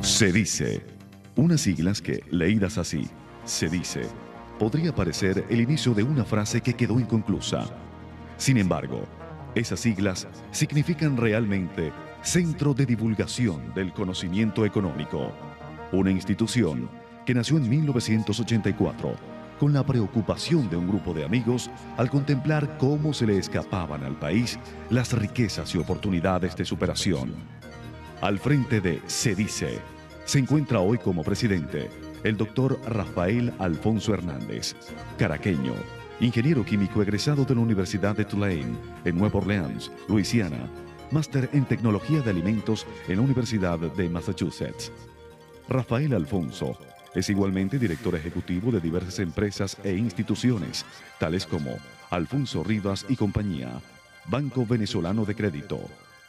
Se dice, unas siglas que, leídas así, se dice, podría parecer el inicio de una frase que quedó inconclusa. Sin embargo, esas siglas significan realmente Centro de Divulgación del Conocimiento Económico, una institución que nació en 1984 con la preocupación de un grupo de amigos al contemplar cómo se le escapaban al país las riquezas y oportunidades de superación. Al frente de Se dice, se encuentra hoy como presidente el doctor Rafael Alfonso Hernández, caraqueño, ingeniero químico egresado de la Universidad de Tulane, en Nueva Orleans, Luisiana, máster en tecnología de alimentos en la Universidad de Massachusetts. Rafael Alfonso es igualmente director ejecutivo de diversas empresas e instituciones, tales como Alfonso Rivas y compañía, Banco Venezolano de Crédito,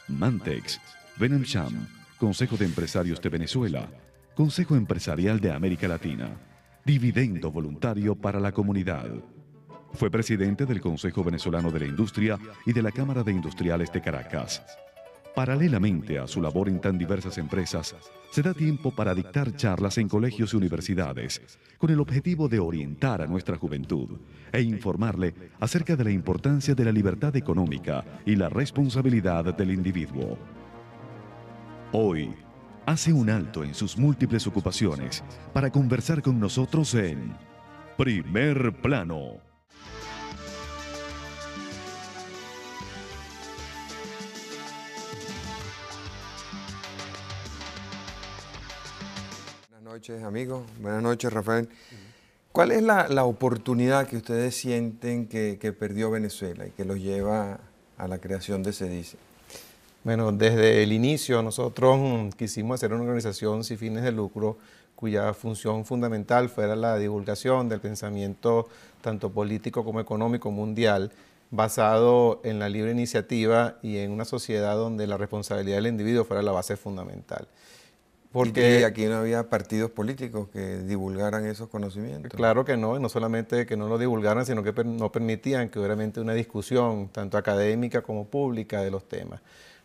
Mantex, Venemcham, Consejo de Empresarios de Venezuela, Consejo Empresarial de América Latina, Dividendo Voluntario para la Comunidad. Fue presidente del Consejo Venezolano de la Industria y de la Cámara de Industriales de Caracas. Paralelamente a su labor en tan diversas empresas, se da tiempo para dictar charlas en colegios y universidades, con el objetivo de orientar a nuestra juventud e informarle acerca de la importancia de la libertad económica y la responsabilidad del individuo. Hoy, hace un alto en sus múltiples ocupaciones para conversar con nosotros en Primer Plano. noches, amigos. Buenas noches, Rafael. ¿Cuál es la, oportunidad que ustedes sienten que, que, perdió Venezuela y que los lleva a la creación de CEDICE? Bueno, desde el inicio nosotros quisimos hacer una organización sin fines de lucro cuya función fundamental fuera la divulgación del pensamiento tanto político como económico mundial basado en la libre iniciativa y en una sociedad donde la responsabilidad del individuo fuera la base fundamental. Porque aquí no había partidos políticos que divulgaran esos conocimientos. Claro que no, y no solamente que no lo divulgaran, sino que no permitían que hubiera una discusión, tanto académica como pública, de los temas.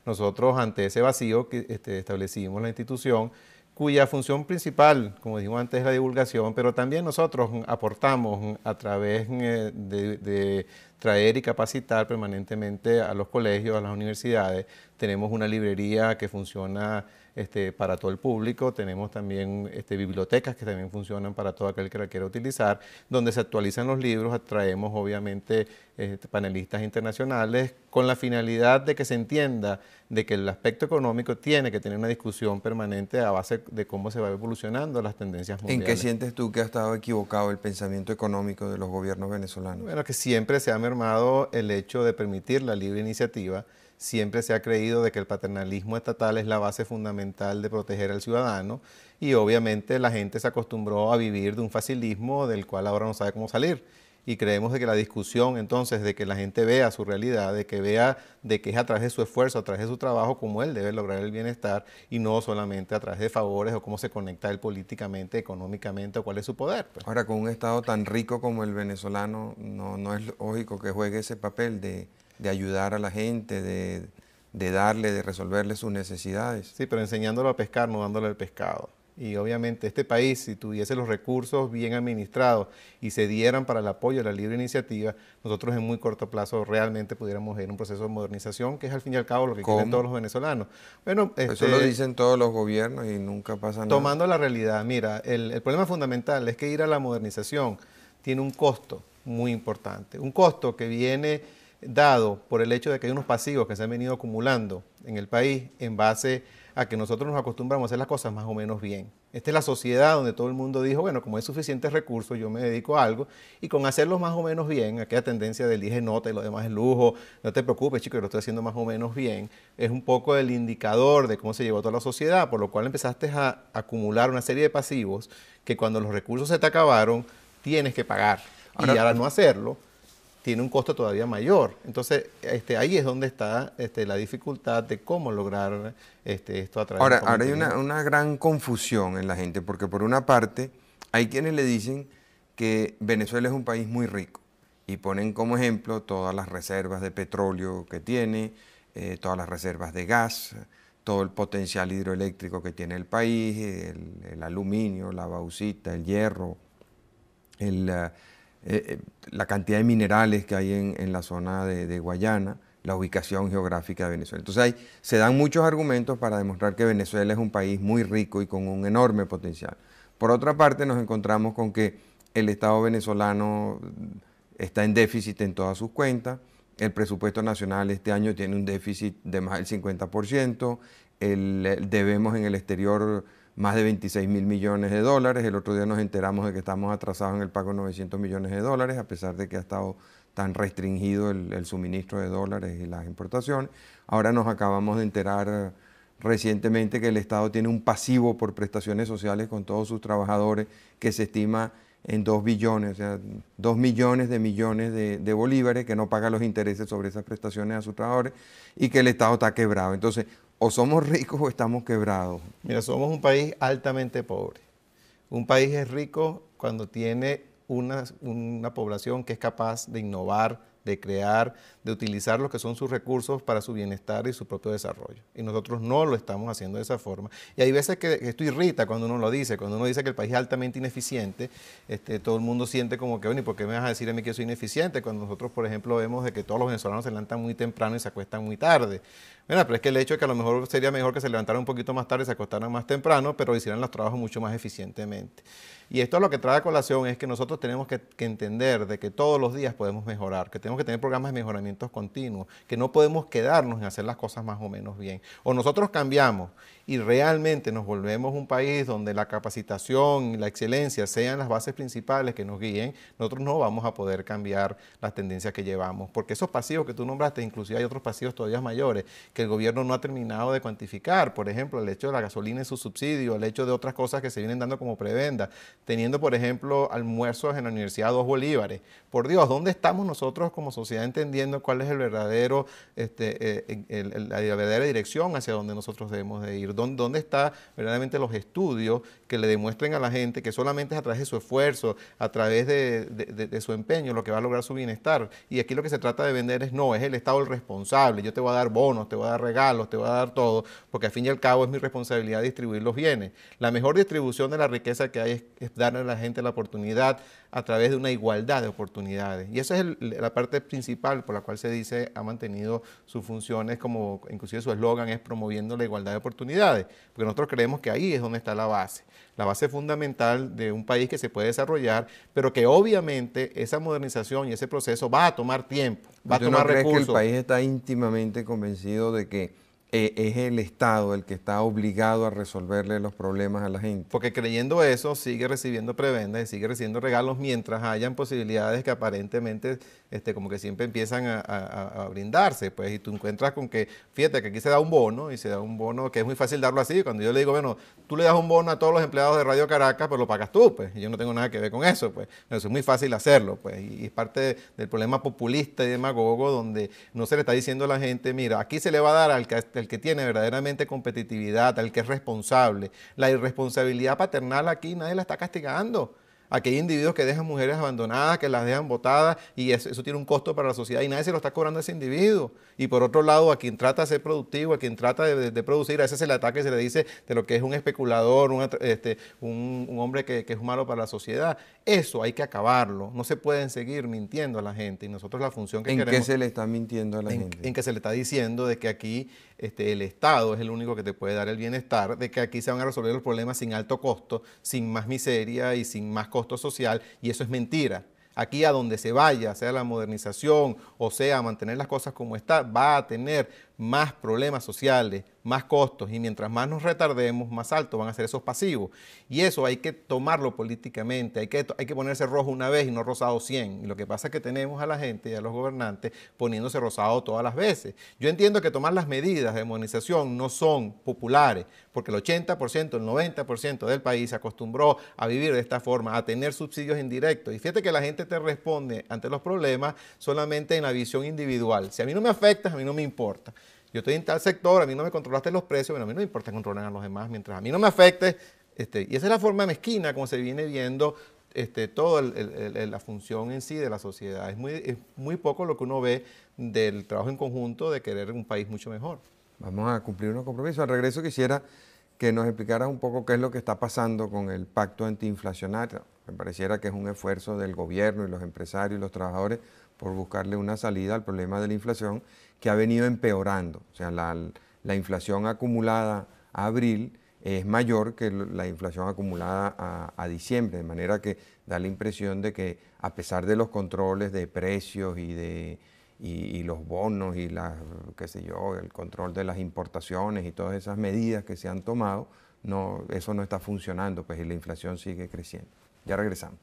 Nosotros, ante ese vacío, que este, establecimos la institución, cuya función principal, como digo antes, es la divulgación, pero también nosotros aportamos a través eh, de, traer y capacitar permanentemente a los colegios, a las universidades. Tenemos una librería que funciona este, para todo el público. Tenemos también este, bibliotecas que también funcionan para todo aquel que la quiera utilizar, donde se actualizan los libros, atraemos obviamente este, panelistas internacionales con la finalidad de que se entienda de que el aspecto económico tiene que tener una discusión permanente a base de cómo se va evolucionando las tendencias mundiales. ¿En qué sientes tú que ha estado equivocado el pensamiento económico de los gobiernos venezolanos? Bueno, que siempre se ha mermado el hecho de permitir la libre iniciativa siempre se ha creído de que el paternalismo estatal es la base fundamental de proteger al ciudadano y obviamente la gente se acostumbró a vivir de un facilismo del cual ahora no sabe cómo salir. Y creemos de que la discusión entonces de que la gente vea su realidad, de que vea de que es a través de su esfuerzo, a través de su trabajo como él debe lograr el bienestar y no solamente a través de favores o cómo se conecta él políticamente, económicamente o cuál es su poder. Pues. Ahora, con un Estado tan rico como el venezolano, no, no es lógico que juegue ese papel de, de ayudar a la gente, de, de darle, de resolverle sus necesidades. Sí, pero enseñándolo a pescar, no dándole el pescado. Y obviamente este país, si tuviese los recursos bien administrados y se dieran para el apoyo de la libre iniciativa, nosotros en muy corto plazo realmente pudiéramos ir a un proceso de modernización, que es al fin y al cabo lo que quieren todos los venezolanos. Bueno, Eso este, lo dicen todos los gobiernos y nunca pasa nada. Tomando la realidad, mira, el problema fundamental es que ir a la modernización tiene un costo muy importante, un costo que viene dado por el hecho de que hay unos pasivos que se han venido acumulando en el país en base a que nosotros nos acostumbramos a hacer las cosas más o menos bien. Esta es la sociedad donde todo el mundo dijo, bueno, como hay suficientes recursos, yo me dedico a algo y con hacerlos más o menos bien, aquella tendencia del dije nota y lo demás es lujo, no te preocupes, chico, yo lo estoy haciendo más o menos bien, es un poco el indicador de cómo se llevó toda la sociedad, por lo cual empezaste a acumular una serie de pasivos que cuando los recursos se te acabaron, tienes que pagar. y ahora no hacerlo tiene un costo todavía mayor. Entonces, este, ahí es donde está este, la dificultad de cómo lograr este, esto a través ahora, de... Ahora hay una, gran confusión en la gente, porque por una parte hay quienes le dicen que Venezuela es un país muy rico y ponen como ejemplo todas las reservas de petróleo que tiene, eh, todas las reservas de gas, todo el potencial hidroeléctrico que tiene el país, el, aluminio, la bauxita, el hierro, el... Eh, eh, la cantidad de minerales que hay en, la zona de, Guayana, la ubicación geográfica de Venezuela. Entonces ahí se dan muchos argumentos para demostrar que Venezuela es un país muy rico y con un enorme potencial. Por otra parte, nos encontramos con que el Estado venezolano está en déficit en todas sus cuentas, el presupuesto nacional este año tiene un déficit de más del 50%, debemos en el exterior más de 26 mil millones de dólares. El otro día nos enteramos de que estamos atrasados en el pago de 900 millones de dólares, a pesar de que ha estado tan restringido el, suministro de dólares y las importaciones. Ahora nos acabamos de enterar recientemente que el Estado tiene un pasivo por prestaciones sociales con todos sus trabajadores que se estima en 2 billones, o sea, 2 millones de millones de, bolívares que no paga los intereses sobre esas prestaciones a sus trabajadores y que el Estado está quebrado. Entonces, o somos ricos o estamos quebrados. Mira, somos un país altamente pobre. Un país es rico cuando tiene una, una población que es capaz de innovar, de crear, de utilizar los que son sus recursos para su bienestar y su propio desarrollo. Y nosotros no lo estamos haciendo de esa forma. Y hay veces que esto irrita cuando uno lo dice, cuando uno dice que el país es altamente ineficiente, este, todo el mundo siente como que, bueno, ¿y por qué me vas a decir a mí que soy ineficiente? Cuando nosotros, por ejemplo, vemos de que todos los venezolanos se levantan muy temprano y se acuestan muy tarde. Bueno, pero es que el hecho de que a lo mejor sería mejor que se levantaran un poquito más tarde y se acostaran más temprano, pero hicieran los trabajos mucho más eficientemente. Y esto lo que trae a colación es que nosotros tenemos que, que entender de que todos los días podemos mejorar, que tenemos que tener programas de mejoramiento continuos, que no podemos quedarnos en hacer las cosas más o menos bien. O nosotros cambiamos y realmente nos volvemos un país donde la capacitación y la excelencia sean las bases principales que nos guíen, nosotros no vamos a poder cambiar las tendencias que llevamos, porque esos pasivos que tú nombraste, inclusive hay otros pasivos todavía mayores que el gobierno no ha terminado de cuantificar, por ejemplo, el hecho de la gasolina y su subsidio, el hecho de otras cosas que se vienen dando como prebenda, teniendo, por ejemplo, almuerzos en la universidad dos bolívares. Por Dios, ¿dónde estamos nosotros como sociedad entendiendo que cuál es el verdadero, este, eh, la verdadera dirección hacia donde nosotros debemos de ir, dónde, están verdaderamente los estudios que le demuestren a la gente que solamente es a través de su esfuerzo, a través de, su empeño, lo que va a lograr su bienestar. Y aquí lo que se trata de vender es, no, es el Estado el responsable, yo te voy a dar bonos, te voy a dar regalos, te voy a dar todo, porque al fin y al cabo es mi responsabilidad distribuir los bienes. La mejor distribución de la riqueza que hay es, es darle a la gente la oportunidad a través de una igualdad de oportunidades. Y esa es la parte principal por la cual se dice ha mantenido sus funciones, como inclusive su eslogan es promoviendo la igualdad de oportunidades, porque nosotros creemos que ahí es donde está la base, la base fundamental de un país que se puede desarrollar, pero que obviamente esa modernización y ese proceso va a tomar tiempo, va a tomar recursos. el país está íntimamente convencido de que e, es el Estado el que está obligado a resolverle los problemas a la gente. Porque creyendo eso, sigue recibiendo prebendas y sigue recibiendo regalos mientras hayan posibilidades que aparentemente este, como que siempre empiezan a, brindarse. Pues, y tú encuentras con que, fíjate que aquí se da un bono y se da un bono que es muy fácil darlo así. Cuando yo le digo, bueno, tú le das un bono a todos los empleados de Radio Caracas, pero pues lo pagas tú, pues. yo no tengo nada que ver con eso, pues. es muy fácil hacerlo, pues. Y, es parte del problema populista y demagogo donde no se le está diciendo a la gente, mira, aquí se le va a dar al, al el que tiene verdaderamente competitividad, al que es responsable. La irresponsabilidad paternal aquí nadie la está castigando. Aquí hay individuos que dejan mujeres abandonadas, que las dejan botadas, y eso, tiene un costo para la sociedad y nadie se lo está cobrando a ese individuo. Y por otro lado, a quien trata de ser productivo, a quien trata de, producir, a ese se le ataca se le dice de lo que es un especulador, un, este, hombre que, es malo para la sociedad. Eso hay que acabarlo. No se pueden seguir mintiendo a la gente. Y nosotros la función que queremos. ¿En qué se le está mintiendo a la gente? En que se le está diciendo de que aquí este, el Estado es el único que te puede dar el bienestar, de que aquí se van a resolver los problemas sin alto costo, sin más miseria y sin más costo social, y eso es mentira. Aquí a donde se vaya, sea la modernización o sea mantener las cosas como está, va a tener más problemas sociales, más costos, y mientras más nos retardemos, más altos van a ser esos pasivos. Y eso hay que tomarlo políticamente, hay que, hay que ponerse rojo una vez y no rosado 100. Y lo que pasa es que tenemos a la gente y a los gobernantes poniéndose rosado todas las veces. Yo entiendo que tomar las medidas de monetización no son populares, porque el 80%, el 90% del país se acostumbró a vivir de esta forma, a tener subsidios indirectos. Y fíjate que la gente te responde ante los problemas solamente en la visión individual. Si a mí no me afecta, a mí no me importa yo estoy en tal sector, a mí no me controlaste los precios, bueno, a mí no me importa controlar a los demás mientras a mí no me afecte. Este, y esa es la forma mezquina como se viene viendo este, toda la función en sí de la sociedad. es muy poco lo que uno ve del trabajo en conjunto de querer un país mucho mejor. Vamos a cumplir unos compromisos. Al regreso quisiera que nos explicaras un poco qué es lo que está pasando con el pacto antiinflacionario. Me pareciera que es un esfuerzo del gobierno y los empresarios y los trabajadores por buscarle una salida al problema de la inflación que ha venido empeorando. O sea, la, inflación acumulada a abril es mayor que la inflación acumulada a, diciembre, de manera que da la impresión de que a pesar de los controles de precios y de los bonos y las, qué sé yo, el control de las importaciones y todas esas medidas que se han tomado, eso no está funcionando, pues y la inflación sigue creciendo. Ya regresamos.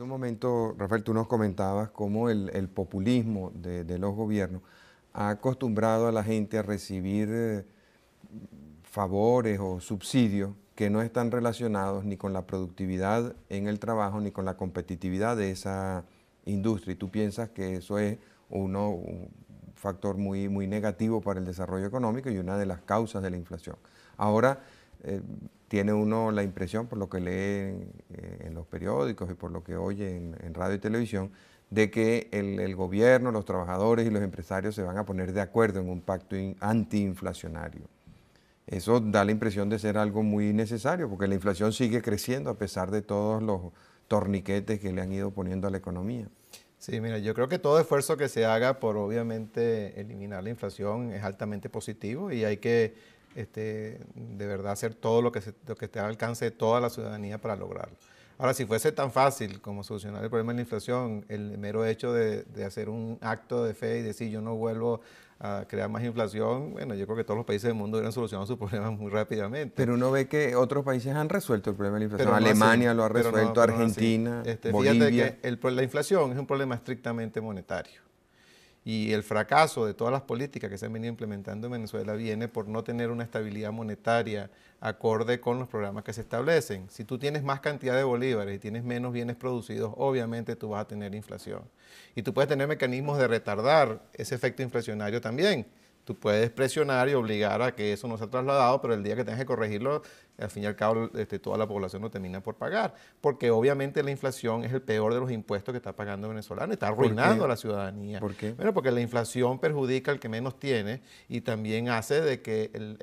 En un momento, Rafael, tú nos comentabas cómo el, populismo de, los gobiernos ha acostumbrado a la gente a recibir eh, favores o subsidios que no están relacionados ni con la productividad en el trabajo ni con la competitividad de esa industria. Y tú piensas que eso es uno, un factor muy, muy negativo para el desarrollo económico y una de las causas de la inflación. Ahora, eh, tiene uno la impresión, por lo que lee en eh, los periódicos y por lo que oye en, radio y televisión, de que el, el, gobierno, los trabajadores y los empresarios se van a poner de acuerdo en un pacto antiinflacionario. Eso da la impresión de ser algo muy necesario, porque la inflación sigue creciendo a pesar de todos los torniquetes que le han ido poniendo a la economía. Sí, mira, yo creo que todo esfuerzo que se haga por obviamente eliminar la inflación es altamente positivo y hay que este, de verdad hacer todo lo que, que esté al alcance de toda la ciudadanía para lograrlo. Ahora, si fuese tan fácil como solucionar el problema de la inflación, el mero hecho de, hacer un acto de fe y decir yo no vuelvo a crear más inflación, bueno, yo creo que todos los países del mundo hubieran solucionado su problema muy rápidamente. Pero uno ve que otros países han resuelto el problema de la inflación. Alemania lo ha resuelto, Argentina, este, Bolivia. Fíjate que la inflación es un problema estrictamente monetario y el fracaso de todas las políticas que se han venido implementando en Venezuela viene por no tener una estabilidad monetaria acorde con los programas que se establecen. Si tú tienes más cantidad de bolívares y tienes menos bienes producidos, obviamente tú vas a tener inflación. Y tú puedes tener mecanismos de retardar ese efecto inflacionario también. Tú puedes presionar y obligar a que eso no sea trasladado, pero el día que tengas que corregirlo, al fin y al cabo este, toda la población no termina por pagar, porque obviamente la inflación es el peor de los impuestos que está pagando el venezolano está arruinando a la ciudadanía. ¿Por qué? Bueno, porque la inflación perjudica al que menos tiene y también hace de que el,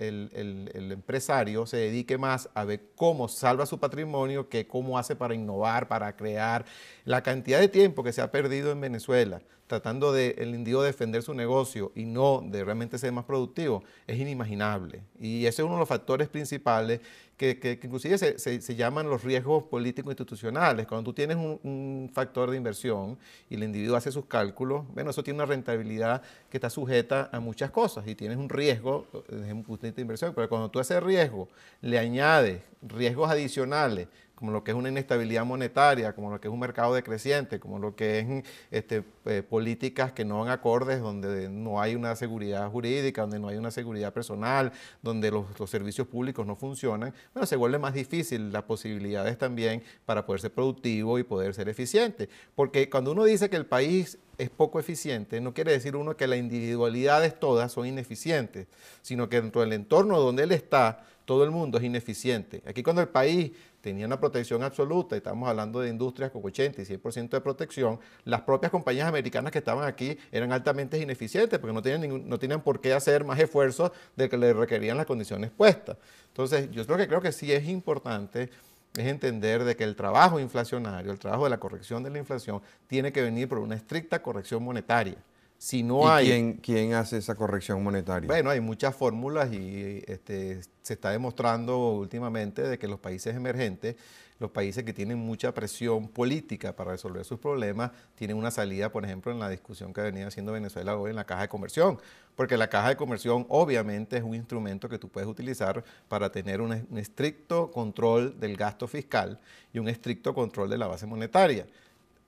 el empresario se dedique más a ver cómo salva su patrimonio que cómo hace para innovar, para crear. La cantidad de tiempo que se ha perdido en Venezuela tratando de el indio defender su negocio y no de realmente ser más productivo es inimaginable. Y ese es uno de los factores principales que, inclusive se, se, llaman los riesgos políticos institucionales. Cuando tú tienes un, factor de inversión y el individuo hace sus cálculos, bueno, eso tiene una rentabilidad que está sujeta a muchas cosas y tienes un riesgo eh, desde un punto de inversión. Pero cuando tú haces ese riesgo le añades riesgos adicionales como lo que es una inestabilidad monetaria, como lo que es un mercado decreciente, como lo que es este, eh, políticas que no van acordes, donde no hay una seguridad jurídica, donde no hay una seguridad personal, donde los, los, servicios públicos no funcionan, bueno, se vuelve más difícil las posibilidades también para poder ser productivo y poder ser eficiente. Porque cuando uno dice que el país es poco eficiente, no quiere decir uno que las individualidades todas son ineficientes, sino que dentro del entorno donde él está, todo el mundo es ineficiente. Aquí cuando el país tenían una protección absoluta, estamos hablando de industrias con 80 y 100% de protección, las propias compañías americanas que estaban aquí eran altamente ineficientes porque no tenían, no tenían por qué hacer más esfuerzos de que le requerían las condiciones puestas. Entonces, yo creo que creo que sí es importante es entender de que el trabajo inflacionario, el trabajo de la corrección de la inflación, tiene que venir por una estricta corrección monetaria. Si no hay. Quién, hace esa corrección monetaria? Bueno, hay muchas fórmulas y este, se está demostrando últimamente de que los países emergentes, los países que tienen mucha presión política para resolver sus problemas, tienen una salida, por ejemplo, en la discusión que ha venido haciendo Venezuela hoy en la caja de conversión. Porque la caja de conversión, obviamente, es un instrumento que tú puedes utilizar para tener un estricto control del gasto fiscal y un estricto control de la base monetaria.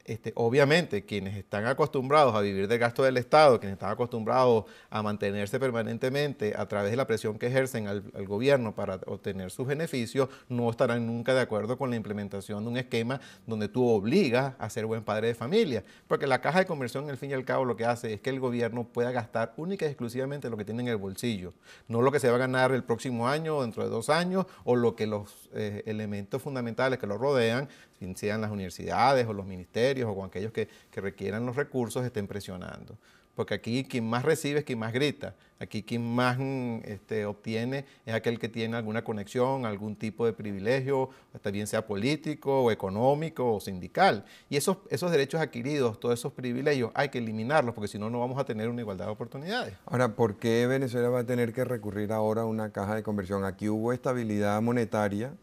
Este, obviamente quienes están acostumbrados a vivir del gasto del Estado, quienes están acostumbrados a mantenerse permanentemente a través de la presión que ejercen al, gobierno para obtener sus beneficios, no estarán nunca de acuerdo con la implementación de un esquema donde tú obligas a ser buen padre de familia. Porque la caja de conversión, al fin y al cabo, lo que hace es que el gobierno pueda gastar única y exclusivamente lo que tiene en el bolsillo, no lo que se va a ganar el próximo año o dentro de dos años o lo que los eh, elementos fundamentales que lo rodean sean las universidades o los ministerios o con aquellos que, requieran los recursos, estén presionando porque aquí quien más recibe es quien más grita, aquí quien más mm, este, obtiene es aquel que tiene alguna conexión, algún tipo de privilegio, también sea político o económico o sindical. Y esos, esos derechos adquiridos, todos esos privilegios, hay que eliminarlos porque si no, no vamos a tener una igualdad de oportunidades. Ahora, ¿por qué Venezuela va a tener que recurrir ahora a una caja de conversión? Aquí hubo estabilidad monetaria,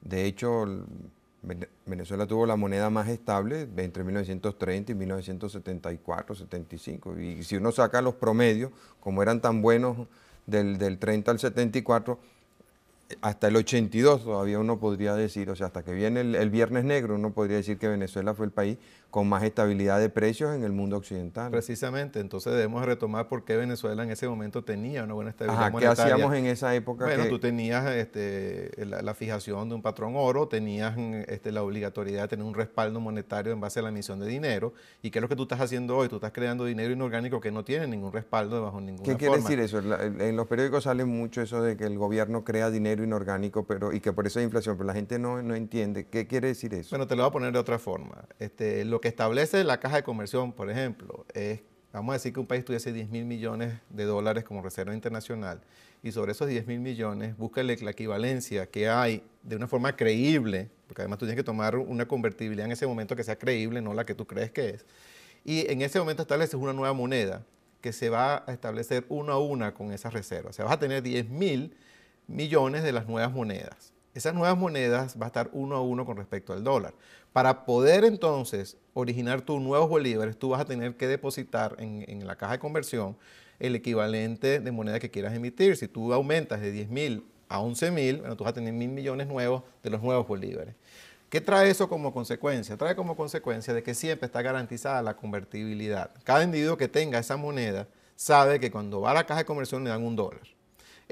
de hecho Venezuela tuvo la moneda más estable entre 1930 y 1974, 75. Y si uno saca los promedios, como eran tan buenos del, 30 al 74, hasta el 82 todavía uno podría decir, o sea, hasta que viene el, el, Viernes Negro, uno podría decir que Venezuela fue el país con más estabilidad de precios en el mundo occidental. Precisamente, entonces debemos retomar por qué Venezuela en ese momento tenía una buena estabilidad monetaria. ¿Qué hacíamos en esa época? Bueno, tú tenías este, la, fijación de un patrón oro, tenías mm, este, la obligatoriedad de tener un respaldo monetario en base a la emisión de dinero. ¿Y qué es lo que tú estás haciendo hoy? Tú estás creando dinero inorgánico que no tiene ningún respaldo bajo ninguna ¿Qué quiere decir eso? En los periódicos sale mucho eso de que el gobierno crea dinero inorgánico pero, y que por eso hay inflación, pero la gente no, no entiende. ¿Qué quiere decir eso? Bueno, te lo voy a poner de otra forma. Este, que establece la caja de conversión, por ejemplo, es, vamos a decir que un país tuviese 10 mil millones de dólares como reserva internacional y sobre esos 10 mil millones busca la equivalencia que hay de una forma creíble, porque además tú tienes que tomar una convertibilidad en ese momento que sea creíble, no la que tú crees que es. Y en ese momento estableces una nueva moneda que se va a establecer uno a una con esas reservas. O sea, vas a tener 10 mil millones de las nuevas monedas. Esas nuevas monedas va a estar uno a uno con respecto al dólar. Para poder entonces originar tus nuevos bolívares, tú vas a tener que depositar en, la caja de conversión el equivalente de moneda que quieras emitir. Si tú aumentas de 10 mil a 11 mil, bueno, tú vas a tener mil millones nuevos de los nuevos bolívares. ¿Qué trae eso como consecuencia? Trae como consecuencia de que siempre está garantizada la convertibilidad. Cada individuo que tenga esa moneda sabe que cuando va a la caja de conversión le dan un dólar.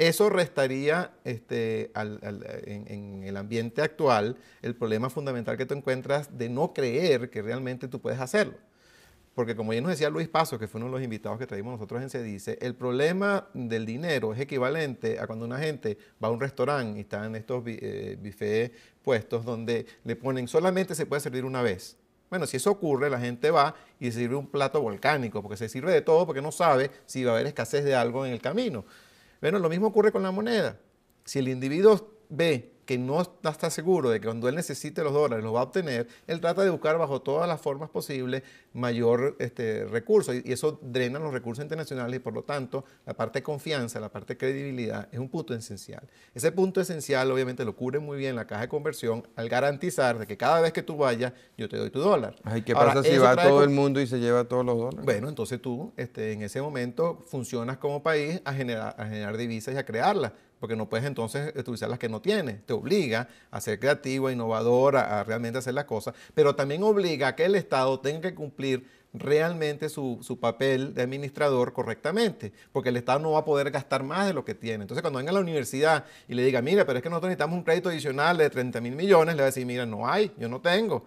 Eso restaría este, en, el ambiente actual el problema fundamental que tú encuentras de no creer que realmente tú puedes hacerlo. Porque como ya nos decía Luis Paso, que fue uno de los invitados que traímos nosotros en Se Dice, el problema del dinero es equivalente a cuando una gente va a un restaurante y está en estos eh, puestos donde le ponen solamente se puede servir una vez. Bueno, si eso ocurre, la gente va y se sirve un plato volcánico, porque se sirve de todo, porque no sabe si va a haber escasez de algo en el camino. Bueno, lo mismo ocurre con la moneda. Si el individuo ve que no está seguro de que cuando él necesite los dólares los va a obtener, él trata de buscar bajo todas las formas posibles mayor este, recurso y, eso drena los recursos internacionales y por lo tanto la parte de confianza, la parte de credibilidad es un punto esencial. Ese punto esencial obviamente lo cubre muy bien la caja de conversión al garantizar de que cada vez que tú vayas yo te doy tu dólar. ¿Y qué pasa si va todo el mundo y se lleva todos los dólares? Bueno, entonces tú este, en ese momento funcionas como país a generar, a generar divisas y a crearlas porque no puedes entonces utilizar las que no tienes. Te obliga a ser creativo, innovador, a, realmente hacer las cosas, pero también obliga a que el Estado tenga que cumplir realmente su, su, papel de administrador correctamente, porque el Estado no va a poder gastar más de lo que tiene. Entonces, cuando venga a la universidad y le diga, mira, pero es que nosotros necesitamos un crédito adicional de 30 mil millones, le va a decir, mira, no hay, yo no tengo.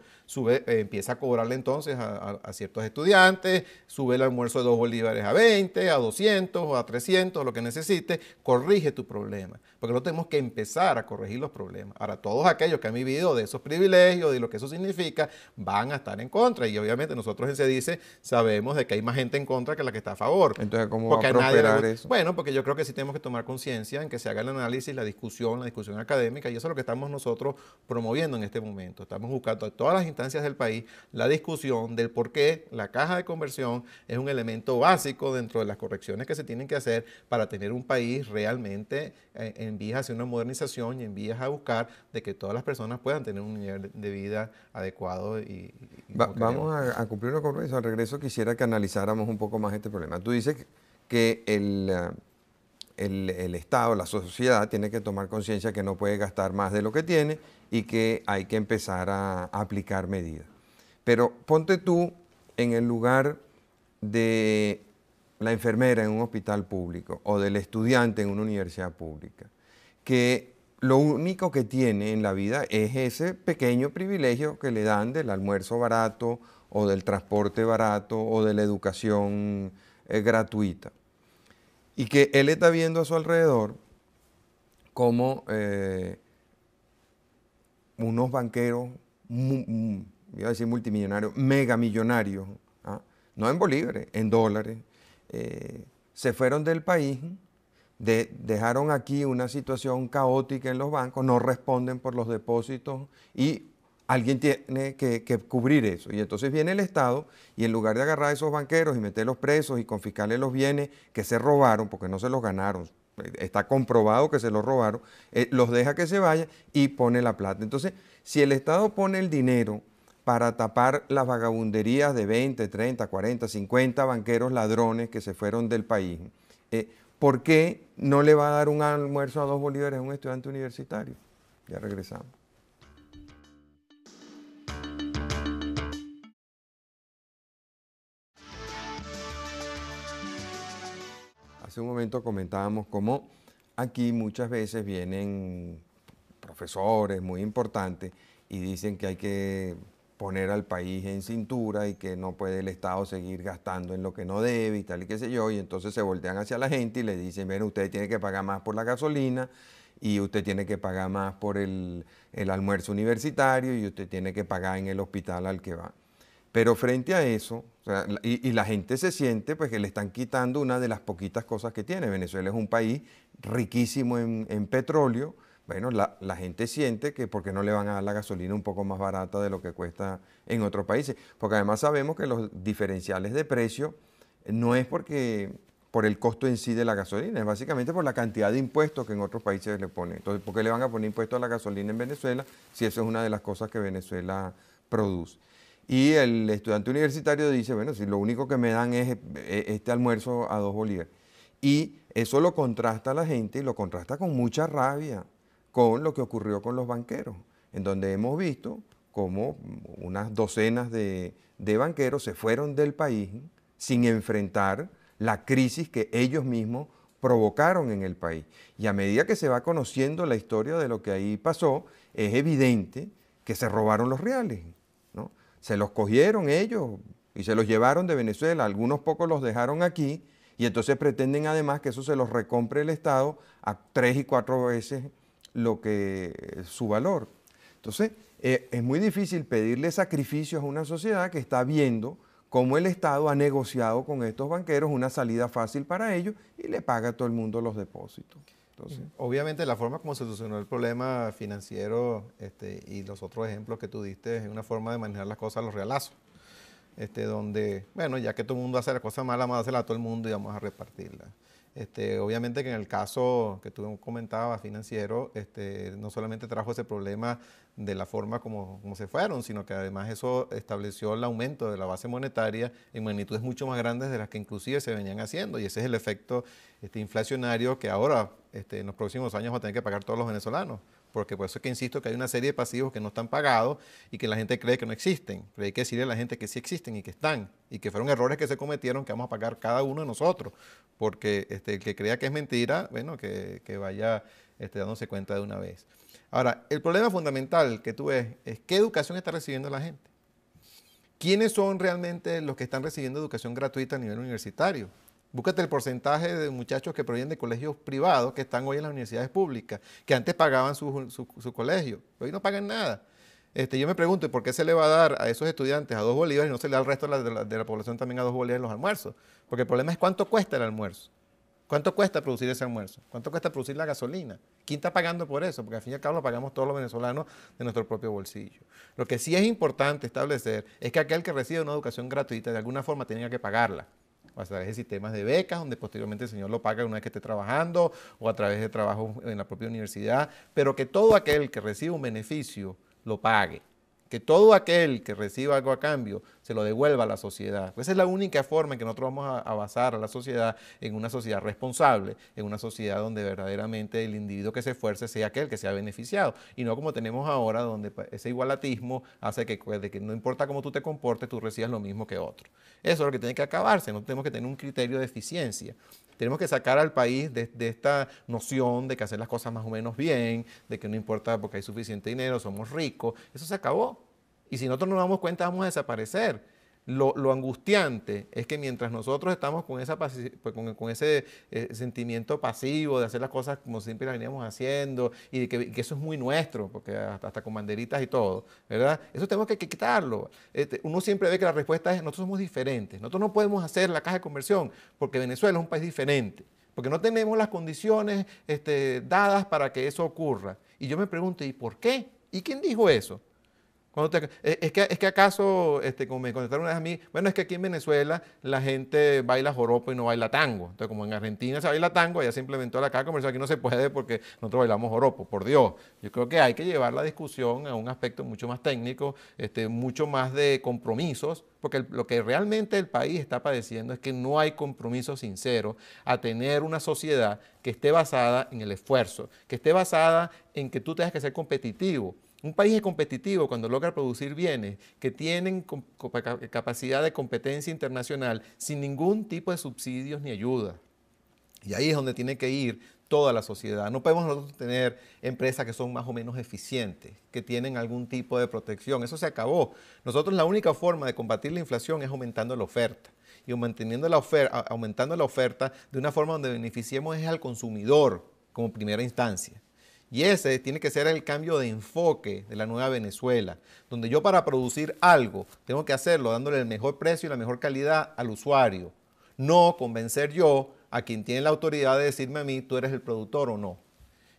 Eh, empieza a cobrarle entonces a, ciertos estudiantes, sube el almuerzo de dos bolívares a 20, a 200 o a 300, lo que necesite corrige tu problema, porque no tenemos que empezar a corregir los problemas. Ahora, todos aquellos que han vivido de esos privilegios, de lo que eso significa, van a estar en contra y obviamente nosotros en Se Dice sabemos de que hay más gente en contra que la que está a favor. Entonces, ¿cómo va a prosperar eso? Bueno, porque yo creo que sí tenemos que tomar conciencia en que se haga el análisis, la discusión, la discusión académica y eso es lo que estamos nosotros promoviendo en este momento. Estamos buscando a todas las instancias del país la discusión del por qué la caja de conversión es un elemento básico dentro de las correcciones que se tienen que hacer para tener un país realmente eh, en vías hacia una modernización y en vías a buscar de que todas las personas puedan tener un nivel de vida adecuado. y, Vamos a, cumplir una compromiso. Al regreso quisiera que analizáramos un poco más este problema. Tú dices que el... Eh, el, Estado, la sociedad, tiene que tomar conciencia que no puede gastar más de lo que tiene y que hay que empezar a, aplicar medidas. Pero ponte tú en el lugar de la enfermera en un hospital público o del estudiante en una universidad pública, que lo único que tiene en la vida es ese pequeño privilegio que le dan del almuerzo barato o del transporte barato o de la educación eh, gratuita y que él está viendo a su alrededor como eh, unos banqueros, voy a decir multimillonarios, megamillonarios, ¿ah? no en bolívares, en dólares, eh, se fueron del país, dejaron aquí una situación caótica en los bancos, no responden por los depósitos y alguien tiene que, cubrir eso. Y entonces viene el Estado y en lugar de agarrar a esos banqueros y meterlos presos y confiscarle los bienes que se robaron, porque no se los ganaron, eh, está comprobado que se los robaron, eh, los deja que se vayan y pone la plata. Entonces, si el Estado pone el dinero para tapar las vagabunderías de 20, 30, 40, 50 banqueros ladrones que se fueron del país, eh, ¿por qué no le va a dar un almuerzo a dos bolívares a un estudiante universitario? Ya regresamos. hace un momento comentábamos cómo aquí muchas veces vienen profesores muy importantes y dicen que hay que poner al país en cintura y que no puede el Estado seguir gastando en lo que no debe y tal y qué sé yo, y entonces se voltean hacia la gente y le dicen, miren, usted tiene que pagar más por la gasolina y usted tiene que pagar más por el almuerzo universitario y usted tiene que pagar en el hospital al que va. Pero frente a eso, y, la gente se siente pues, que le están quitando una de las poquitas cosas que tiene. Venezuela es un país riquísimo en, petróleo. Bueno, la, gente siente que porque no le van a dar la gasolina un poco más barata de lo que cuesta en otros países. Porque además sabemos que los diferenciales de precio no es porque por el costo en sí de la gasolina, es básicamente por la cantidad de impuestos que en otros países le ponen. Entonces, ¿por qué le van a poner impuestos a la gasolina en Venezuela si eso es una de las cosas que Venezuela produce? Y el estudiante universitario dice, bueno, si lo único que me dan es eh, este almuerzo a dos bolívares. Y eso lo contrasta la gente y lo contrasta con mucha rabia con lo que ocurrió con los banqueros, en donde hemos visto como unas docenas de, de banqueros se fueron del país sin enfrentar la crisis que ellos mismos provocaron en el país. Y a medida que se va conociendo la historia de lo que ahí pasó, es evidente que se robaron los reales se los cogieron ellos y se los llevaron de Venezuela, algunos pocos los dejaron aquí y entonces pretenden además que eso se los recompre el Estado a tres y cuatro veces lo que eh, su valor. Entonces, eh, es muy difícil pedirle sacrificios a una sociedad que está viendo cómo el Estado ha negociado con estos banqueros una salida fácil para ellos y le paga a todo el mundo los depósitos obviamente la forma como se solucionó el problema financiero este, y los otros ejemplos que tú diste es una forma de manejar las cosas a los realazos. Este, donde, bueno, ya que todo el mundo hace la cosa mala, vamos a hacerla a todo el mundo y vamos a repartirla. Este, obviamente que en el caso que tú comentabas financiero, este, no solamente trajo ese problema de la forma como, como, se fueron, sino que además eso estableció el aumento de la base monetaria en magnitudes mucho más grandes de las que inclusive se venían haciendo. Y ese es el efecto este, inflacionario que ahora este, en los próximos años va a tener que pagar todos los venezolanos. Porque por eso es que insisto que hay una serie de pasivos que no están pagados y que la gente cree que no existen. Pero hay que decirle a la gente que sí existen y que están. Y que fueron errores que se cometieron que vamos a pagar cada uno de nosotros. Porque este, el que crea que es mentira, bueno, que, vaya este, dándose cuenta de una vez. Ahora, el problema fundamental que tú ves es qué educación está recibiendo la gente. ¿Quiénes son realmente los que están recibiendo educación gratuita a nivel universitario? Búscate el porcentaje de muchachos que provienen de colegios privados que están hoy en las universidades públicas, que antes pagaban su, colegio, hoy no pagan nada. Este, yo me pregunto, ¿por qué se le va a dar a esos estudiantes a dos bolívares y no se le da al resto de la, población también a dos bolívares los almuerzos? Porque el problema es cuánto cuesta el almuerzo. ¿Cuánto cuesta producir ese almuerzo? ¿Cuánto cuesta producir la gasolina? ¿Quién está pagando por eso? Porque al fin y al cabo lo pagamos todos los venezolanos de nuestro propio bolsillo. Lo que sí es importante establecer es que aquel que recibe una educación gratuita de alguna forma tenía que pagarla a través de sistemas de becas, donde posteriormente el señor lo paga una vez que esté trabajando, o a través de trabajo en la propia universidad, pero que todo aquel que reciba un beneficio lo pague que todo aquel que reciba algo a cambio se lo devuelva a la sociedad. Esa es la única forma en que nosotros vamos a, basar a la sociedad en una sociedad responsable, en una sociedad donde verdaderamente el individuo que se esfuerce sea aquel que sea beneficiado, y no como tenemos ahora, donde ese igualatismo hace que, pues, que no importa cómo tú te comportes, tú recibas lo mismo que otro. Eso es lo que tiene que acabarse, no tenemos que tener un criterio de eficiencia. Tenemos que sacar al país de, esta noción de que hacer las cosas más o menos bien, de que no importa porque hay suficiente dinero, somos ricos. Eso se acabó. Y si nosotros no nos damos cuenta, vamos a desaparecer. Lo, angustiante es que mientras nosotros estamos con, esa pues, con, ese eh, sentimiento pasivo de hacer las cosas como siempre las veníamos haciendo y que, eso es muy nuestro, porque hasta, con banderitas y todo, ¿verdad? Eso tenemos que, quitarlo. Este, uno siempre ve que la respuesta es nosotros somos diferentes, nosotros no podemos hacer la caja de conversión porque Venezuela es un país diferente, porque no tenemos las condiciones este, dadas para que eso ocurra. Y yo me pregunto, ¿y por qué? ¿Y quién dijo eso? Eh, es, que, es que acaso, este, como me contestaron una vez a mí, bueno, es que aquí en Venezuela la gente baila joropo y no baila tango. Entonces, como en Argentina se baila tango, allá se implementó la caja comercial, aquí no se puede porque nosotros bailamos joropo, por Dios. Yo creo que hay que llevar la discusión a un aspecto mucho más técnico, este, mucho más de compromisos, porque lo que realmente el país está padeciendo es que no hay compromiso sincero a tener una sociedad que esté basada en el esfuerzo, que esté basada en que tú tengas que ser competitivo un país es competitivo cuando logra producir bienes que tienen capacidad de competencia internacional sin ningún tipo de subsidios ni ayuda. Y ahí es donde tiene que ir toda la sociedad. No podemos nosotros tener empresas que son más o menos eficientes, que tienen algún tipo de protección. Eso se acabó. Nosotros la única forma de combatir la inflación es aumentando la oferta y aumentando la oferta de una forma donde beneficiemos es al consumidor como primera instancia. Y ese tiene que ser el cambio de enfoque de la nueva Venezuela, donde yo para producir algo tengo que hacerlo dándole el mejor precio y la mejor calidad al usuario, no convencer yo a quien tiene la autoridad de decirme a mí tú eres el productor o no.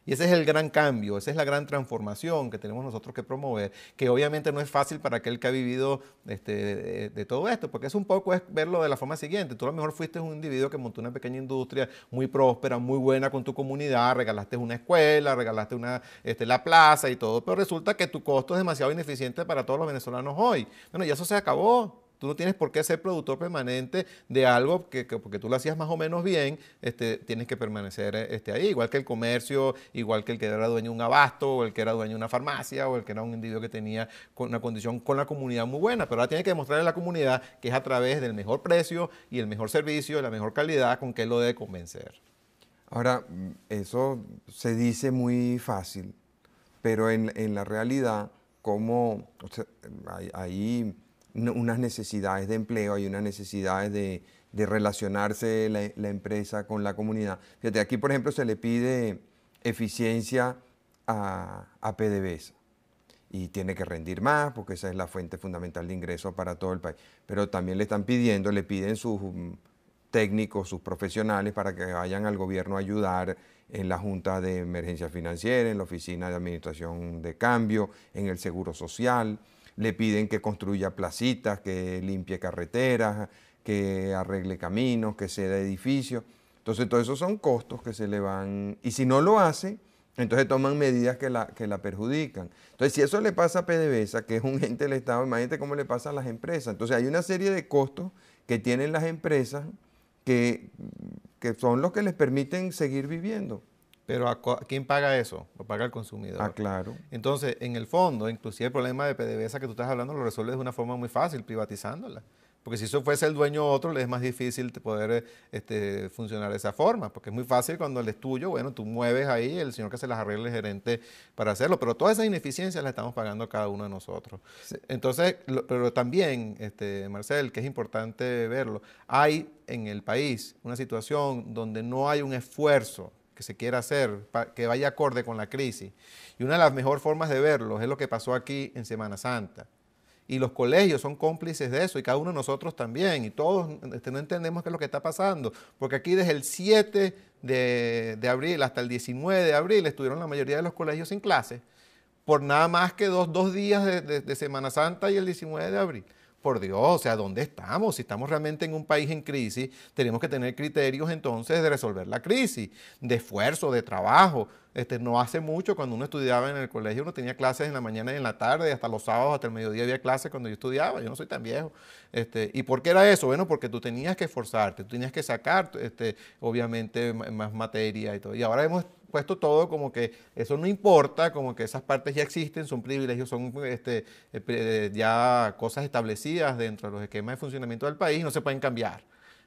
Y ese es el gran cambio, esa es la gran transformación que tenemos nosotros que promover, que obviamente no es fácil para aquel que ha vivido este, de, todo esto, porque es un poco es verlo de la forma siguiente. Tú a lo mejor fuiste un individuo que montó una pequeña industria muy próspera, muy buena con tu comunidad, regalaste una escuela, regalaste una, este, la plaza y todo, pero resulta que tu costo es demasiado ineficiente para todos los venezolanos hoy. Bueno, y eso se acabó. Tú no tienes por qué ser productor permanente de algo que, porque tú lo hacías más o menos bien, este, tienes que permanecer este, ahí, igual que el comercio, igual que el que era dueño de un abasto, o el que era dueño de una farmacia, o el que era un individuo que tenía una condición con la comunidad muy buena. Pero ahora tienes que demostrarle a la comunidad que es a través del mejor precio y el mejor servicio, la mejor calidad con que lo debe convencer. Ahora, mm, eso se dice muy fácil, pero en, la realidad, ¿cómo o sea, unas necesidades de empleo, hay unas necesidades de, relacionarse la, empresa con la comunidad. Fíjate, aquí por ejemplo se le pide eficiencia a, a PDVSA y tiene que rendir más porque esa es la fuente fundamental de ingreso para todo el país. Pero también le están pidiendo, le piden sus mm, técnicos, sus profesionales para que vayan al gobierno a ayudar en la Junta de Emergencia Financiera, en la Oficina de Administración de Cambio, en el Seguro Social le piden que construya placitas, que limpie carreteras, que arregle caminos, que ceda edificios. Entonces, todos esos son costos que se le van. Y si no lo hace, entonces toman medidas que la, que la perjudican. Entonces, si eso le pasa a PDVSA, que es un ente del Estado, imagínate cómo le pasa a las empresas. Entonces, hay una serie de costos que tienen las empresas que, que son los que les permiten seguir viviendo. Pero quién paga eso? Lo paga el consumidor. Ah, claro. Entonces, en el fondo, inclusive el problema de PDVSA que tú estás hablando lo resuelves de una forma muy fácil, privatizándola. Porque si eso fuese el dueño otro, le es más difícil poder este, funcionar de esa forma. Porque es muy fácil cuando el es tuyo, bueno, tú mueves ahí, el señor que se las arregle el gerente para hacerlo. Pero todas esas ineficiencias las estamos pagando a cada uno de nosotros. Entonces, pero también, este, Marcel, que es importante verlo, hay en el país una situación donde no hay un esfuerzo que se quiera hacer, que vaya acorde con la crisis. Y una de las mejores formas de verlo es lo que pasó aquí en Semana Santa. Y los colegios son cómplices de eso, y cada uno de nosotros también, y todos este, no entendemos qué es lo que está pasando, porque aquí desde el 7 de, abril hasta el 19 de abril estuvieron la mayoría de los colegios sin clases, por nada más que dos, días de Semana Santa y el 19 de abril por Dios, o sea, ¿dónde estamos? Si estamos realmente en un país en crisis, tenemos que tener criterios entonces de resolver la crisis, de esfuerzo, de trabajo. Este, no hace mucho, cuando uno estudiaba en el colegio, uno tenía clases en la mañana y en la tarde, hasta los sábados, hasta el mediodía había clases cuando yo estudiaba, yo no soy tan viejo. Este, ¿Y por qué era eso? Bueno, porque tú tenías que esforzarte, tú tenías que sacar, este, obviamente, más materia y todo. Y ahora hemos puesto todo como que eso no importa, como que esas partes ya existen, son privilegios, son este, eh, eh, ya cosas establecidas dentro de los esquemas de funcionamiento del país y no se pueden cambiar.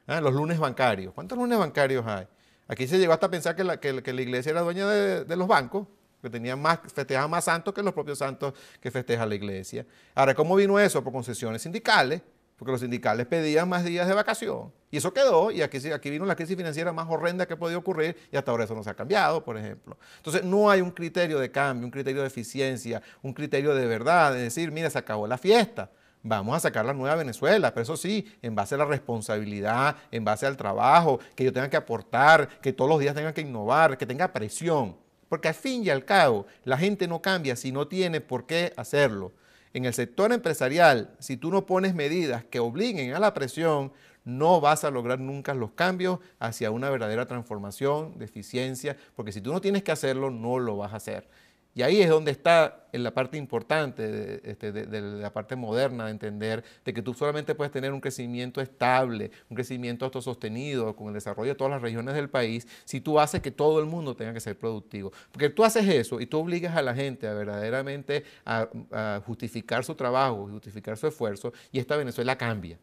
Ah, los lunes bancarios. ¿Cuántos lunes bancarios hay? Aquí se llegó hasta pensar que la, que, la iglesia era dueña de, los bancos que tenía más, festeja más santos que los propios santos que festeja la iglesia. Ahora, ¿cómo vino eso? Por concesiones sindicales, porque los sindicales pedían más días de vacación. Y eso quedó, y aquí, aquí vino la crisis financiera más horrenda que podía ocurrir, y hasta ahora eso no se ha cambiado, por ejemplo. Entonces, no hay un criterio de cambio, un criterio de eficiencia, un criterio de verdad, de decir, mira, se acabó la fiesta, vamos a sacar la nueva Venezuela, pero eso sí, en base a la responsabilidad, en base al trabajo, que yo tenga que aportar, que todos los días tengan que innovar, que tenga presión. Porque al fin y al cabo, la gente no cambia si no tiene por qué hacerlo en el sector empresarial, si tú no pones medidas que obliguen a la presión, no vas a lograr nunca los cambios hacia una verdadera transformación de eficiencia, porque si tú no tienes que hacerlo, no lo vas a hacer. Y ahí es donde está en la parte importante este, de, la parte moderna de entender de que tú solamente puedes tener un crecimiento estable, un crecimiento autosostenido con el desarrollo de todas las regiones del país, si tú haces que todo el mundo tenga que ser productivo. Porque tú haces eso y tú obligas a la gente a verdaderamente a, justificar su trabajo, justificar su esfuerzo y esta Venezuela cambia.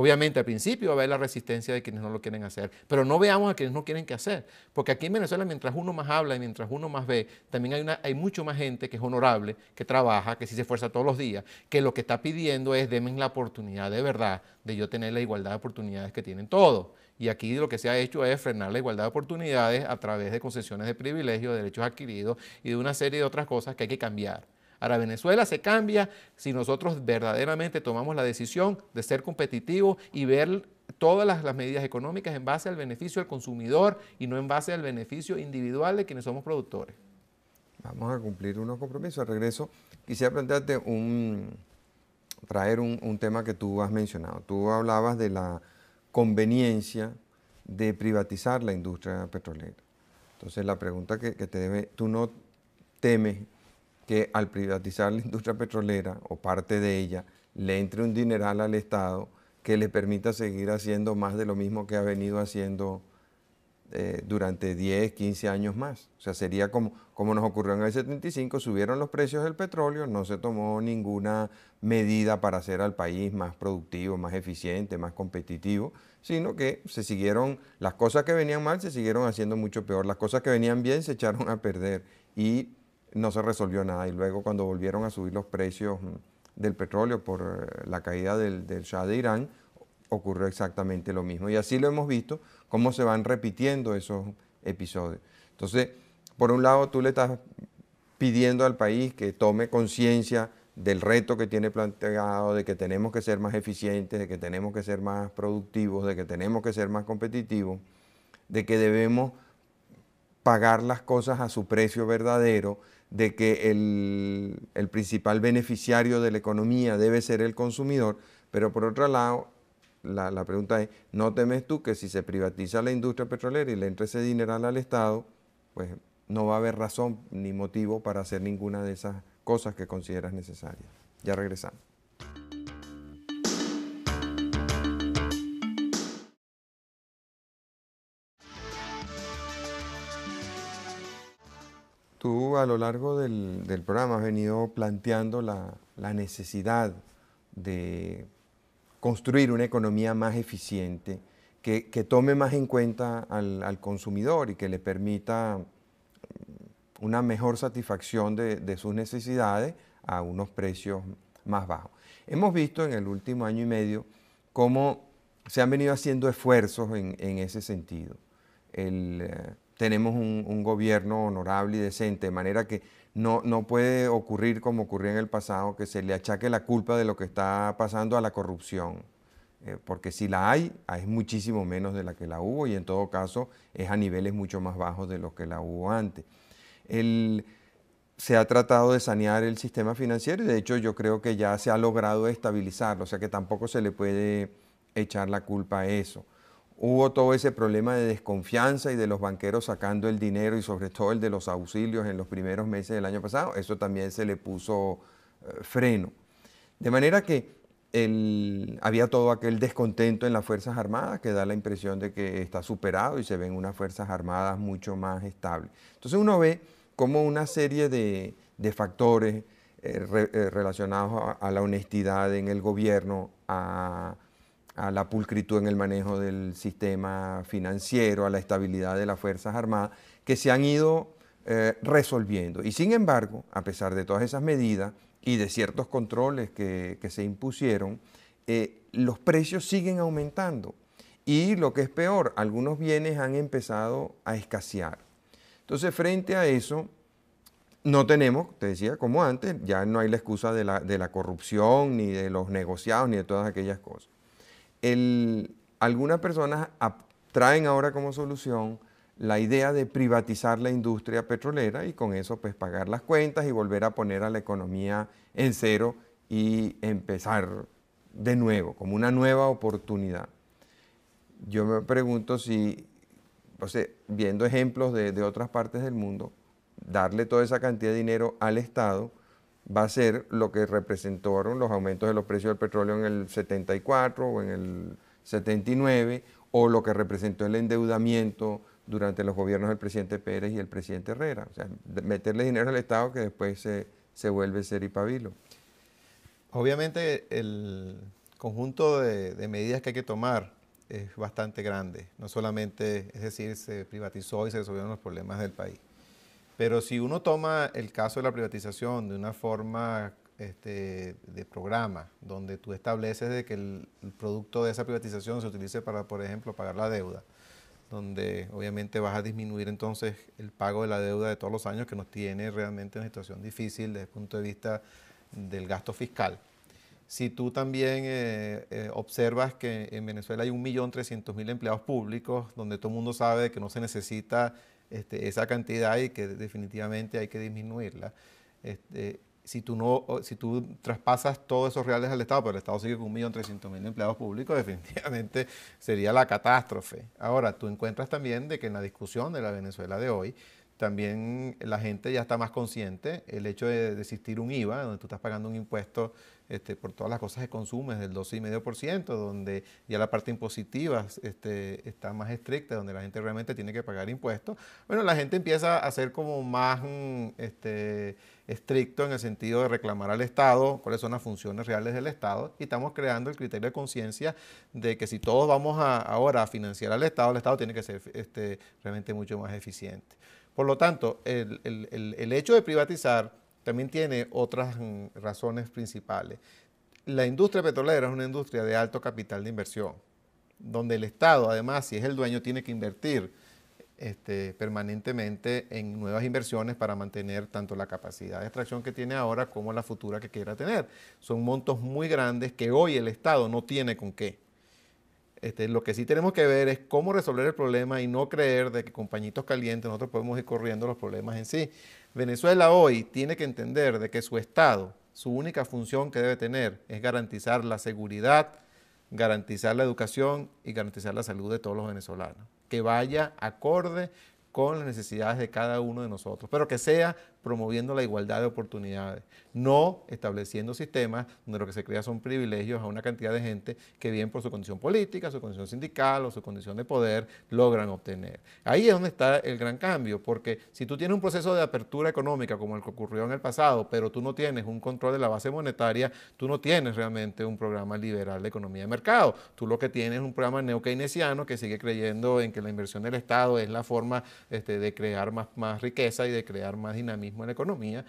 Obviamente al principio va a haber la resistencia de quienes no lo quieren hacer, pero no veamos a quienes no quieren que hacer, porque aquí en Venezuela mientras uno más habla y mientras uno más ve, también hay, una, hay mucho más gente que es honorable, que trabaja, que sí se esfuerza todos los días, que lo que está pidiendo es denme la oportunidad de verdad de yo tener la igualdad de oportunidades que tienen todos. Y aquí lo que se ha hecho es frenar la igualdad de oportunidades a través de concesiones de privilegios, de derechos adquiridos y de una serie de otras cosas que hay que cambiar. Ahora Venezuela se cambia si nosotros verdaderamente tomamos la decisión de ser competitivos y ver todas las, medidas económicas en base al beneficio del consumidor y no en base al beneficio individual de quienes somos productores. Vamos a cumplir unos compromisos. Al regreso, quisiera plantearte un, traer un, tema que tú has mencionado. Tú hablabas de la conveniencia de privatizar la industria petrolera. Entonces la pregunta que te debe, tú no temes que al privatizar la industria petrolera o parte de ella, le entre un dineral al Estado que le permita seguir haciendo más de lo mismo que ha venido haciendo eh, durante 10, 15 años más. O sea, sería como, como nos ocurrió en el 75, subieron los precios del petróleo, no se tomó ninguna medida para hacer al país más productivo, más eficiente, más competitivo, sino que se siguieron, las cosas que venían mal se siguieron haciendo mucho peor, las cosas que venían bien se echaron a perder y no se resolvió nada. Y luego cuando volvieron a subir los precios mm, del petróleo por eh, la caída del, Shah de Irán, ocurrió exactamente lo mismo. Y así lo hemos visto, cómo se van repitiendo esos episodios. Entonces, por un lado, tú le estás pidiendo al país que tome conciencia del reto que tiene planteado, de que tenemos que ser más eficientes, de que tenemos que ser más productivos, de que tenemos que ser más competitivos, de que debemos pagar las cosas a su precio verdadero, de que el, principal beneficiario de la economía debe ser el consumidor, pero por otro lado, la, pregunta es, ¿no temes tú que si se privatiza la industria petrolera y le entre ese dinero al Estado, pues no va a haber razón ni motivo para hacer ninguna de esas cosas que consideras necesarias? Ya regresamos. Tú a lo largo del, programa has venido planteando la, necesidad de construir una economía más eficiente, que, tome más en cuenta al, consumidor y que le permita mm, una mejor satisfacción de, sus necesidades a unos precios más bajos. Hemos visto en el último año y medio cómo se han venido haciendo esfuerzos en, en ese sentido. El, eh, tenemos un, gobierno honorable y decente, de manera que no, puede ocurrir como ocurrió en el pasado, que se le achaque la culpa de lo que está pasando a la corrupción, eh, porque si la hay, es muchísimo menos de la que la hubo y en todo caso es a niveles mucho más bajos de los que la hubo antes. se ha tratado de sanear el sistema financiero y de hecho yo creo que ya se ha logrado estabilizarlo, o sea que tampoco se le puede echar la culpa a eso hubo todo ese problema de desconfianza y de los banqueros sacando el dinero y sobre todo el de los auxilios en los primeros meses del año pasado, eso también se le puso eh, freno. De manera que había todo aquel descontento en las Fuerzas Armadas que da la impresión de que está superado y se ven unas Fuerzas Armadas mucho más estables. Entonces uno ve como una serie de, factores eh, eh, relacionados a, a la honestidad en el gobierno, a a la pulcritud en el manejo del sistema financiero, a la estabilidad de las Fuerzas Armadas, que se han ido eh, resolviendo. Y sin embargo, a pesar de todas esas medidas y de ciertos controles que, se impusieron, eh, los precios siguen aumentando. Y lo que es peor, algunos bienes han empezado a escasear. Entonces, frente a eso, no tenemos, te decía, como antes, ya no hay la excusa de la corrupción, ni de los negociados, ni de todas aquellas cosas algunas personas traen ahora como solución la idea de privatizar la industria petrolera y con eso pues pagar las cuentas y volver a poner a la economía en cero y empezar de nuevo, como una nueva oportunidad. Yo me pregunto si, viendo ejemplos de otras partes del mundo, darle toda esa cantidad de dinero al Estado va a ser lo que representaron los aumentos de los precios del petróleo en el 74 o en el 79, o lo que representó el endeudamiento durante los gobiernos del presidente Pérez y el presidente Herrera. O sea, meterle dinero al Estado que después se, vuelve ser hipabilo. Obviamente el conjunto de, de, medidas que hay que tomar es bastante grande. No solamente, es decir, se privatizó y se resolvieron los problemas del país. Pero si uno toma el caso de la privatización de una forma este, de programa, donde tú estableces de que el, producto de esa privatización se utilice para, por ejemplo, pagar la deuda, donde obviamente vas a disminuir entonces el pago de la deuda de todos los años que nos tiene realmente en una situación difícil desde el punto de vista del gasto fiscal. Si tú también eh, eh, observas que en Venezuela hay 1.300.000 empleados públicos, donde todo el mundo sabe que no se necesita este, esa cantidad y que definitivamente hay que disminuirla. Este, si tú, no, si tú traspasas todos esos reales al Estado, pero el Estado sigue con 1.300.000 empleados públicos, definitivamente sería la catástrofe. Ahora, tú encuentras también de que en la discusión de la Venezuela de hoy también la gente ya está más consciente. El hecho de, existir un IVA, donde tú estás pagando un impuesto este, por todas las cosas que consumes del 12,5%, donde ya la parte impositiva este, está más estricta, donde la gente realmente tiene que pagar impuestos, bueno, la gente empieza a ser como más mm, este, estricto en el sentido de reclamar al Estado cuáles son las funciones reales del Estado y estamos creando el criterio de conciencia de que si todos vamos a, ahora a financiar al Estado, el Estado tiene que ser realmente mucho más eficiente. Por lo tanto, el, hecho de privatizar también tiene otras mm, razones principales. La industria petrolera es una industria de alto capital de inversión, donde el Estado, además, si es el dueño, tiene que invertir este, permanentemente en nuevas inversiones para mantener tanto la capacidad de extracción que tiene ahora como la futura que quiera tener. Son montos muy grandes que hoy el Estado no tiene con qué. Este, lo que sí tenemos que ver es cómo resolver el problema y no creer de que con pañitos calientes nosotros podemos ir corriendo los problemas en sí. Venezuela hoy tiene que entender de que su Estado, su única función que debe tener es garantizar la seguridad, garantizar la educación y garantizar la salud de todos los venezolanos. Que vaya acorde con las necesidades de cada uno de nosotros, pero que sea promoviendo la igualdad de oportunidades, no estableciendo sistemas donde lo que se crea son privilegios a una cantidad de gente que bien por su condición política, su condición sindical o su condición de poder logran obtener. Ahí es donde está el gran cambio, porque si tú tienes un proceso de apertura económica como el que ocurrió en el pasado, pero tú no tienes un control de la base monetaria, tú no tienes realmente un programa liberal de economía de mercado. Tú lo que tienes es un programa neokeynesiano que sigue creyendo en que la inversión del Estado es la forma este, de crear más riqueza y de crear más dinamismo en la economía,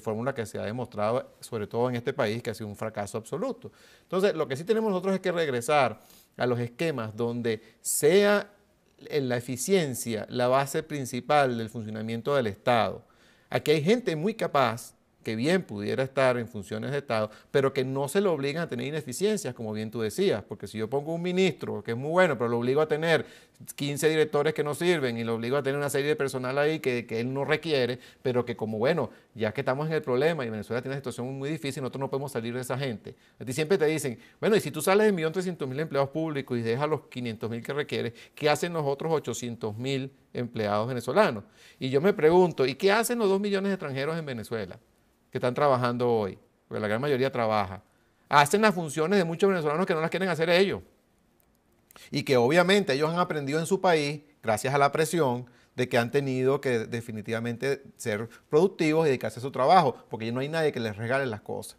fórmula que se ha demostrado, sobre todo en este país, que ha sido un fracaso absoluto. Entonces, lo que sí tenemos nosotros es que regresar a los esquemas donde sea en eh, la eficiencia la base principal del funcionamiento del Estado. Aquí hay gente muy capaz que bien pudiera estar en funciones de Estado, pero que no se lo obligan a tener ineficiencias, como bien tú decías, porque si yo pongo un ministro que es muy bueno, pero lo obligo a tener 15 directores que no sirven y lo obligo a tener una serie de personal ahí que, él no requiere, pero que como bueno, ya que estamos en el problema y Venezuela tiene una situación muy difícil, nosotros no podemos salir de esa gente. A ti siempre te dicen, bueno, y si tú sales de 1.300.000 empleados públicos y dejas los 500.000 que requieres, ¿qué hacen los otros 800.000 empleados venezolanos? Y yo me pregunto, ¿y qué hacen los 2 millones de extranjeros en Venezuela? que están trabajando hoy, porque la gran mayoría trabaja, hacen las funciones de muchos venezolanos que no las quieren hacer ellos. Y que obviamente ellos han aprendido en su país, gracias a la presión, de que han tenido que definitivamente ser productivos y dedicarse a su trabajo, porque ya no hay nadie que les regale las cosas.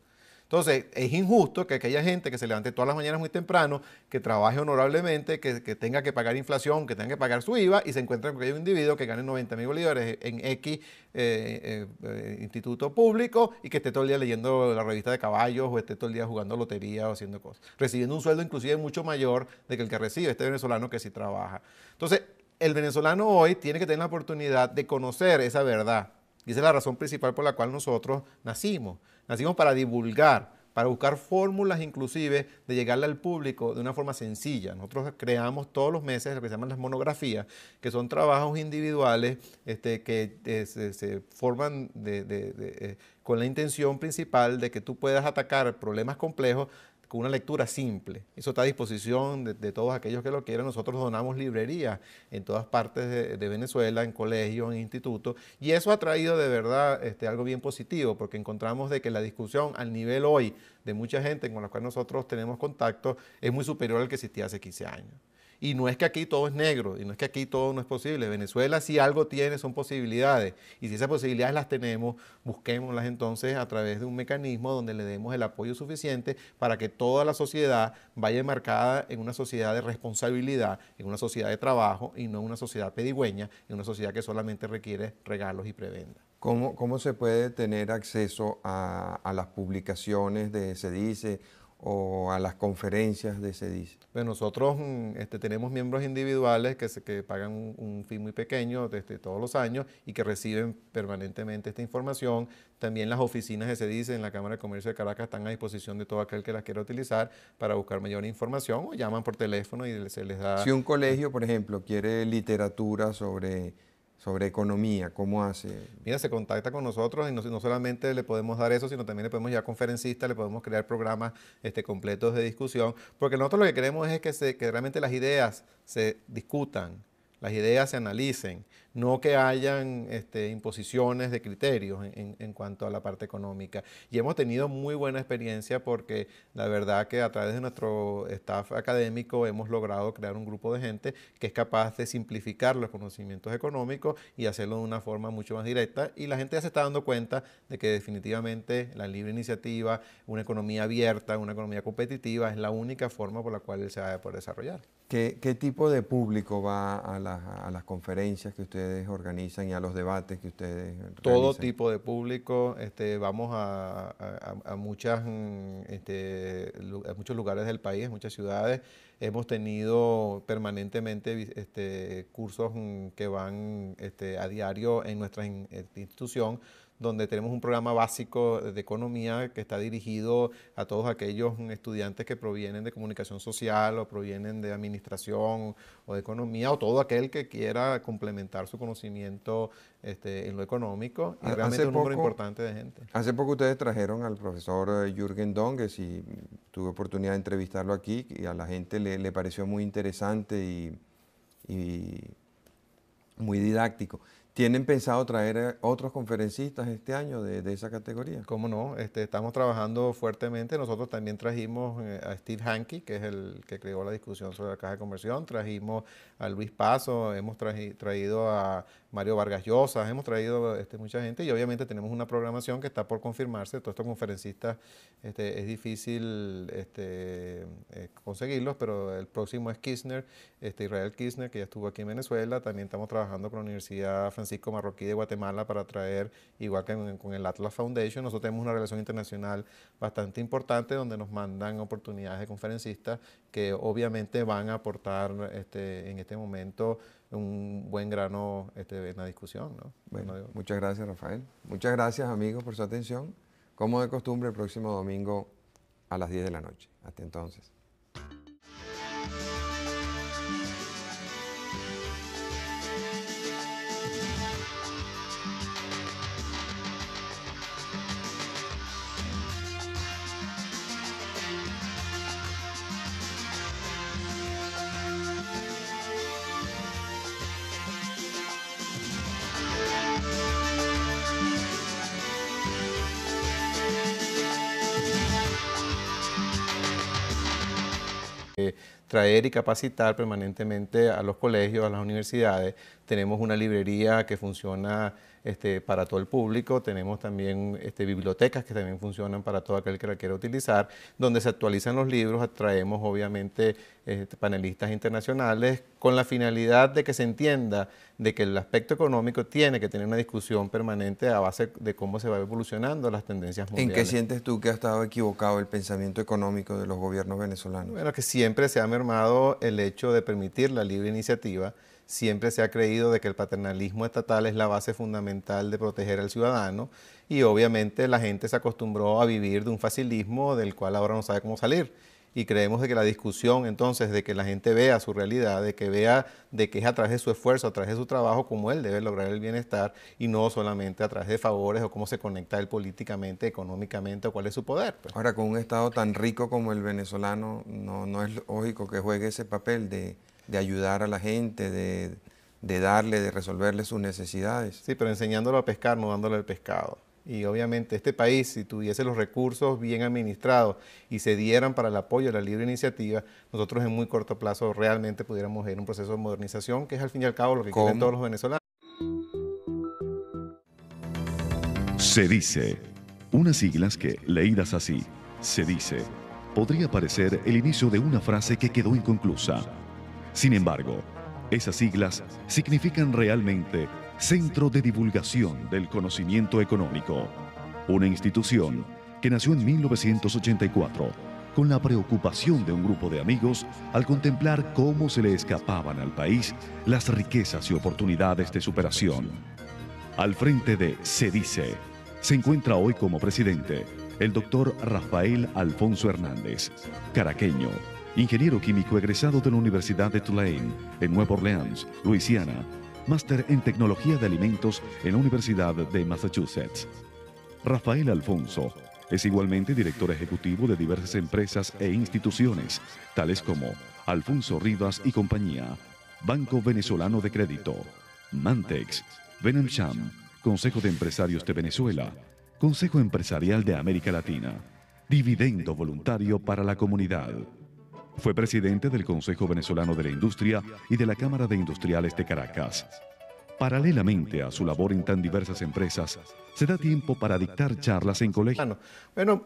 Entonces, es injusto que aquella gente que se levante todas las mañanas muy temprano, que trabaje honorablemente, que, tenga que pagar inflación, que tenga que pagar su IVA y se encuentre con aquel individuo que gane 90 mil bolívares en X eh, eh, eh, instituto público y que esté todo el día leyendo la revista de caballos o esté todo el día jugando lotería o haciendo cosas, recibiendo un sueldo inclusive mucho mayor de que el que recibe este venezolano que sí trabaja. Entonces, el venezolano hoy tiene que tener la oportunidad de conocer esa verdad. Y esa es la razón principal por la cual nosotros nacimos. Nacimos para divulgar, para buscar fórmulas inclusive de llegarle al público de una forma sencilla. Nosotros creamos todos los meses lo que se llaman las monografías, que son trabajos individuales este, que eh, se, forman eh, con la intención principal de que tú puedas atacar problemas complejos con una lectura simple. Eso está a disposición de, todos aquellos que lo quieran. Nosotros donamos librerías en todas partes de, Venezuela, en colegios, en institutos, y eso ha traído de verdad este, algo bien positivo, porque encontramos de que la discusión al nivel hoy de mucha gente con la cual nosotros tenemos contacto es muy superior al que existía hace 15 años. Y no es que aquí todo es negro, y no es que aquí todo no es posible. Venezuela si algo tiene son posibilidades. Y si esas posibilidades las tenemos, busquémoslas entonces a través de un mecanismo donde le demos el apoyo suficiente para que toda la sociedad vaya marcada en una sociedad de responsabilidad, en una sociedad de trabajo y no en una sociedad pedigüeña, en una sociedad que solamente requiere regalos y prebendas. ¿Cómo, ¿Cómo, se puede tener acceso a las publicaciones de se dice o a las conferencias de CEDIS? Pues nosotros mm, este, tenemos miembros individuales que, se, pagan un, fin muy pequeño este, todos los años y que reciben permanentemente esta información. También las oficinas de CEDIS en la Cámara de Comercio de Caracas están a disposición de todo aquel que las quiera utilizar para buscar mayor información o llaman por teléfono y se les da... Si un colegio, por ejemplo, quiere literatura sobre sobre economía, ¿cómo hace? Mira, se contacta con nosotros y no, solamente le podemos dar eso, sino también le podemos ya conferencistas, le podemos crear programas este, completos de discusión, porque nosotros lo que queremos es que, se, que realmente las ideas se discutan, las ideas se analicen, no que hayan este, imposiciones de criterios en, cuanto a la parte económica. Y hemos tenido muy buena experiencia porque la verdad que a través de nuestro staff académico hemos logrado crear un grupo de gente que es capaz de simplificar los conocimientos económicos y hacerlo de una forma mucho más directa. Y la gente ya se está dando cuenta de que definitivamente la libre iniciativa, una economía abierta, una economía competitiva es la única forma por la cual se va a poder desarrollar. ¿Qué, tipo de público va a las conferencias que ustedes organizan y a los debates que ustedes Todo tipo de público, este, vamos a, a, muchas, mm, este, muchos lugares del país, muchas ciudades. Hemos tenido permanentemente este, cursos mm, que van este, a diario en nuestra eh, institución donde tenemos un programa básico de economía que está dirigido a todos aquellos estudiantes que provienen de comunicación social o provienen de administración o de economía o todo aquel que quiera complementar su conocimiento este, en lo económico. Y realmente un número importante de gente. Hace poco ustedes trajeron al profesor eh, Jürgen Donges y tuve oportunidad de entrevistarlo aquí y a la gente le, pareció muy interesante y muy didáctico. ¿Tienen pensado traer eh, otros conferencistas este año de, esa categoría? Cómo no, este, estamos trabajando fuertemente. Nosotros también trajimos eh, a Steve Hanke, que es el que creó la discusión sobre la caja de conversión. Trajimos a Luis Paso, hemos traído a Mario Vargas Llosa, hemos traído este, mucha gente y obviamente tenemos una programación que está por confirmarse. Todos estos conferencistas este, es difícil este, eh, conseguirlos, pero el próximo es Kirchner, este, Israel Kirchner, que ya estuvo aquí en Venezuela. También estamos trabajando con la Universidad Francisco Marroquí de Guatemala para traer, igual que con, el Atlas Foundation, nosotros tenemos una relación internacional bastante importante donde nos mandan oportunidades de conferencistas que obviamente van a aportar en este momento un buen grano este, en la discusión. Bueno, muchas gracias, Rafael. Muchas gracias, amigos, por su atención. Como de costumbre, el próximo domingo a las 10 de la noche. Hasta entonces. traer y capacitar permanentemente a los colegios, a las universidades. Tenemos una librería que funciona este, para todo el público. Tenemos también este, bibliotecas que también funcionan para todo aquel que la quiera utilizar, donde se actualizan los libros, atraemos obviamente este, panelistas internacionales con la finalidad de que se entienda de que el aspecto económico tiene que tener una discusión permanente a base de cómo se va evolucionando las tendencias mundiales. ¿En qué sientes tú que ha estado equivocado el pensamiento económico de los gobiernos venezolanos? Bueno, que siempre se ha mermado el hecho de permitir la libre iniciativa siempre se ha creído de que el paternalismo estatal es la base fundamental de proteger al ciudadano y obviamente la gente se acostumbró a vivir de un facilismo del cual ahora no sabe cómo salir. Y creemos de que la discusión entonces de que la gente vea su realidad, de que vea de que es a través de su esfuerzo, a través de su trabajo como él debe lograr el bienestar y no solamente a través de favores o cómo se conecta él políticamente, económicamente o cuál es su poder. Pues. Ahora, con un Estado tan rico como el venezolano, no, no es lógico que juegue ese papel de, de ayudar a la gente, de, darle, de resolverle sus necesidades. Sí, pero enseñándolo a pescar, no dándole el pescado. Y obviamente este país, si tuviese los recursos bien administrados y se dieran para el apoyo a la libre iniciativa, nosotros en muy corto plazo realmente pudiéramos ir un proceso de modernización, que es al fin y al cabo lo que quieren todos los venezolanos. Se dice, unas siglas que, leídas así, se dice, podría parecer el inicio de una frase que quedó inconclusa sin embargo, esas siglas significan realmente Centro de Divulgación del Conocimiento Económico, una institución que nació en 1984 con la preocupación de un grupo de amigos al contemplar cómo se le escapaban al país las riquezas y oportunidades de superación. Al frente de Se Dice se encuentra hoy como presidente el doctor Rafael Alfonso Hernández, caraqueño, ingeniero químico egresado de la Universidad de Tulane, en Nueva Orleans, Luisiana, máster en tecnología de alimentos en la Universidad de Massachusetts. Rafael Alfonso es igualmente director ejecutivo de diversas empresas e instituciones, tales como Alfonso Rivas y compañía, Banco Venezolano de Crédito, Mantex, Venemcham, Consejo de Empresarios de Venezuela, Consejo Empresarial de América Latina, Dividendo Voluntario para la Comunidad. Fue presidente del Consejo Venezolano de la Industria y de la Cámara de Industriales de Caracas. Paralelamente a su labor en tan diversas empresas, se da tiempo para dictar charlas en colegios.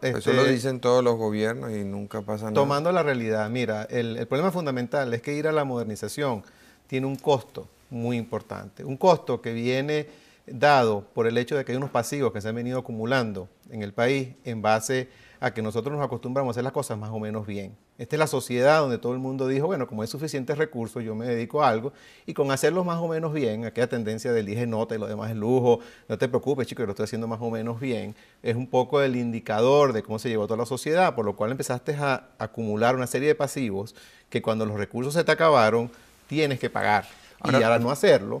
Eso lo eh, dicen todos los gobiernos y nunca pasa nada. Tomando la realidad, mira, el, problema fundamental es que ir a la modernización tiene un costo muy importante, un costo que viene dado por el hecho de que hay unos pasivos que se han venido acumulando en el país en base a a que nosotros nos acostumbramos a hacer las cosas más o menos bien. Esta es la sociedad donde todo el mundo dijo, bueno, como hay suficientes recursos, yo me dedico a algo, y con hacerlo más o menos bien, aquella tendencia del dije nota y lo demás es lujo, no te preocupes, chico, yo lo estoy haciendo más o menos bien, es un poco el indicador de cómo se llevó toda la sociedad, por lo cual empezaste a acumular una serie de pasivos que cuando los recursos se te acabaron, tienes que pagar. y ahora no hacerlo,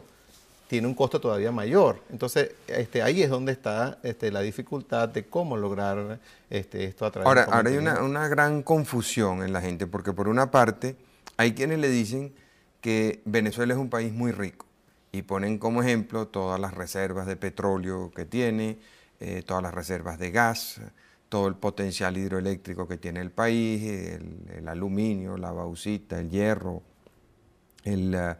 tiene un costo todavía mayor. Entonces, este, ahí es donde está este, la dificultad de cómo lograr este, esto a través ahora, de... Ahora hay una, una, gran confusión en la gente, porque por una parte hay quienes le dicen que Venezuela es un país muy rico y ponen como ejemplo todas las reservas de petróleo que tiene, eh, todas las reservas de gas, todo el potencial hidroeléctrico que tiene el país, el, aluminio, la bauxita, el hierro, el...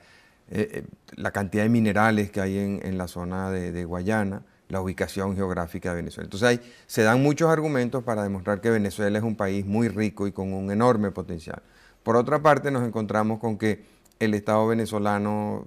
Eh, eh, la cantidad de minerales que hay en, la zona de, Guayana, la ubicación geográfica de Venezuela. Entonces hay, se dan muchos argumentos para demostrar que Venezuela es un país muy rico y con un enorme potencial. Por otra parte, nos encontramos con que el Estado venezolano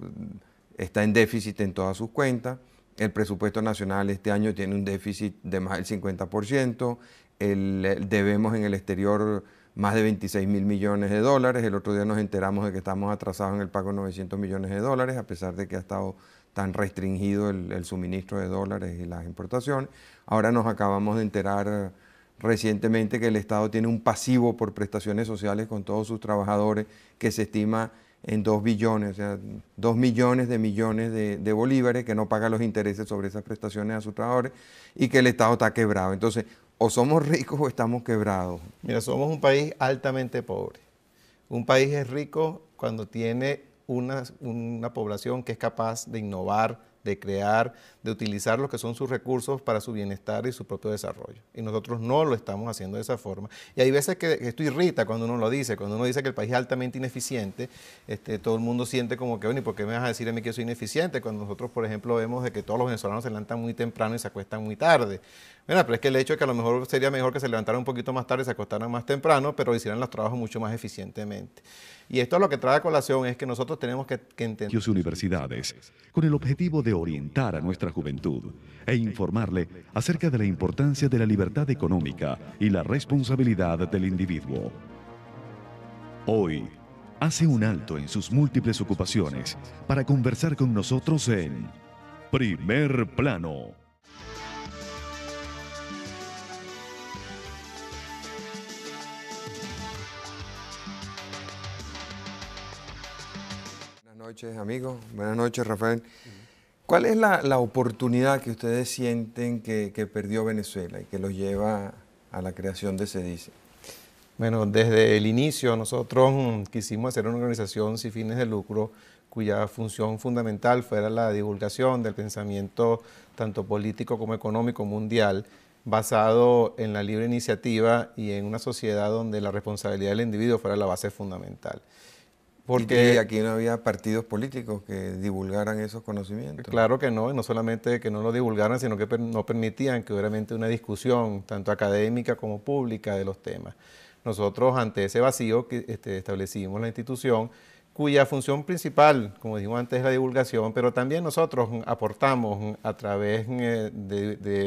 está en déficit en todas sus cuentas, el presupuesto nacional este año tiene un déficit de más del 50%, el, debemos en el exterior más de 26 mil millones de dólares. El otro día nos enteramos de que estamos atrasados en el pago de 900 millones de dólares, a pesar de que ha estado tan restringido el, suministro de dólares y las importaciones. Ahora nos acabamos de enterar recientemente que el Estado tiene un pasivo por prestaciones sociales con todos sus trabajadores que se estima en 2 billones, o sea, 2 millones de millones de, de, bolívares que no paga los intereses sobre esas prestaciones a sus trabajadores y que el Estado está quebrado. Entonces, o somos ricos o estamos quebrados. Mira, somos un país altamente pobre. Un país es rico cuando tiene una, una población que es capaz de innovar, de crear, de utilizar lo que son sus recursos para su bienestar y su propio desarrollo. Y nosotros no lo estamos haciendo de esa forma. Y hay veces que esto irrita cuando uno lo dice, cuando uno dice que el país es altamente ineficiente, este, todo el mundo siente como que, bueno, ¿y por qué me vas a decir a mí que soy ineficiente? Cuando nosotros, por ejemplo, vemos de que todos los venezolanos se levantan muy temprano y se acuestan muy tarde. Bueno, pero es que el hecho de que a lo mejor sería mejor que se levantaran un poquito más tarde, y se acostaran más temprano, pero hicieran los trabajos mucho más eficientemente. Y esto lo que trae a colación es que nosotros tenemos que, que entender... Universidades, con el objetivo de orientar a nuestra juventud e informarle acerca de la importancia de la libertad económica y la responsabilidad del individuo. Hoy, hace un alto en sus múltiples ocupaciones para conversar con nosotros en Primer Plano. Buenas noches, amigos. Buenas noches, Rafael. ¿Cuál es la, oportunidad que ustedes sienten que, que, perdió Venezuela y que los lleva a la creación de CEDICE? Bueno, desde el inicio nosotros quisimos hacer una organización sin fines de lucro cuya función fundamental fuera la divulgación del pensamiento tanto político como económico mundial basado en la libre iniciativa y en una sociedad donde la responsabilidad del individuo fuera la base fundamental. Porque aquí no había partidos políticos que divulgaran esos conocimientos. Claro que no, y no solamente que no lo divulgaran, sino que no permitían que hubiera una discusión, tanto académica como pública, de los temas. Nosotros, ante ese vacío, que este, establecimos la institución, cuya función principal, como dijimos antes, es la divulgación, pero también nosotros aportamos a través eh, de